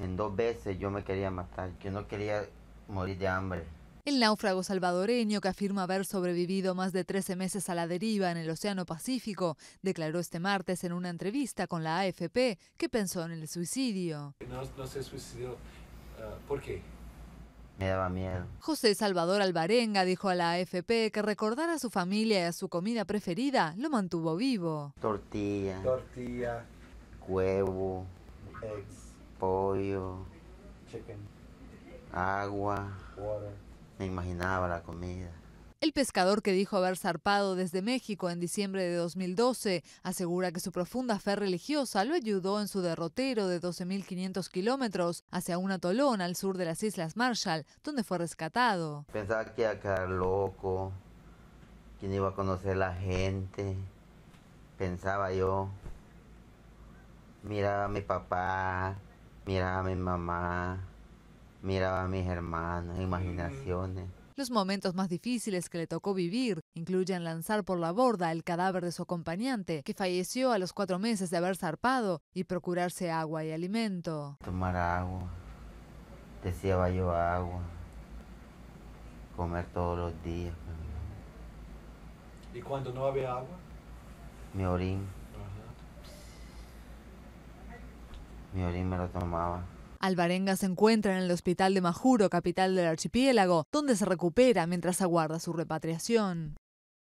en dos veces yo me quería matar, yo no quería morir de hambre. El náufrago salvadoreño, que afirma haber sobrevivido más de 13 meses a la deriva en el Océano Pacífico, declaró este martes en una entrevista con la AFP que pensó en el suicidio. No, se suicidó. Ah, ¿Por qué? Me daba miedo. José Salvador Alvarenga dijo a la AFP que recordar a su familia y a su comida preferida lo mantuvo vivo. Tortilla. Tortilla. Huevo. Eggs pollo, agua. Me imaginaba la comida. El pescador que dijo haber zarpado desde México en diciembre de 2012 asegura que su profunda fe religiosa lo ayudó en su derrotero de 12.500 kilómetros hacia un atolón al sur de las Islas Marshall, donde fue rescatado. Pensaba que iba a loco, que iba a conocer la gente, pensaba yo. Miraba a mi papá, Miraba a mi mamá, miraba a mis hermanos, imaginaciones. Los momentos más difíciles que le tocó vivir incluyen lanzar por la borda el cadáver de su acompañante, que falleció a los cuatro meses de haber zarpado, y procurarse agua y alimento. Tomar agua, deseaba yo agua, comer todos los días. ¿Y cuando no había agua? Mi orín. mi me lo tomaba. Alvarenga se encuentra en el hospital de Majuro, capital del archipiélago, donde se recupera mientras aguarda su repatriación.